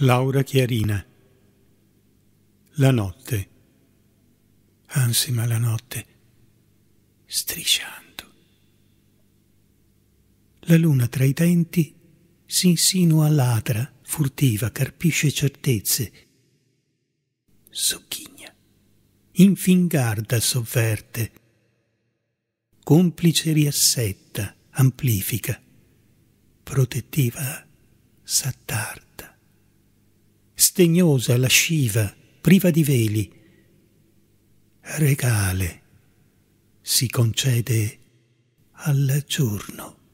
Laura Chiarina La notte ansima la notte strisciando La luna tra i denti si insinua ladra, furtiva, carpisce certezze socchigna infingarda sovverte complice riassetta amplifica protettiva s'attarda sdegnosa, lasciva, priva di veli. Regale si concede al giorno.